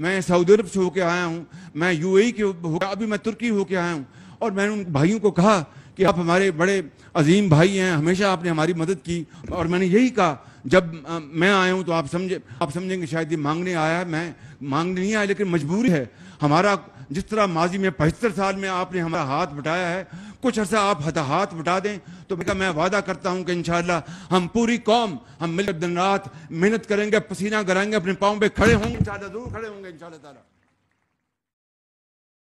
मैं सऊदी अरब से होकर आया हूँ मैं यू e के होकर अभी मैं तुर्की होकर आया हूँ और मैंने उन भाइयों को कहा कि आप हमारे बड़े अजीम भाई हैं हमेशा आपने हमारी मदद की और मैंने यही कहा जब आ, मैं आया हूँ तो आप समझे आप समझेंगे शायद ये मांगने आया है मैं मांगने नहीं आया लेकिन मजबूरी है हमारा जिस तरह माजी में पचहत्तर साल में आपने हमारा हाथ बटाया है कुछ अर्सा आप हताहत बटा दें तो मैं मैं वादा करता हूं कि इंशाल्लाह हम पूरी कौम हम मिलकर दिन रात मेहनत करेंगे पसीना कराएंगे अपने पाँव पे खड़े होंगे इन जरूर खड़े होंगे इन ताला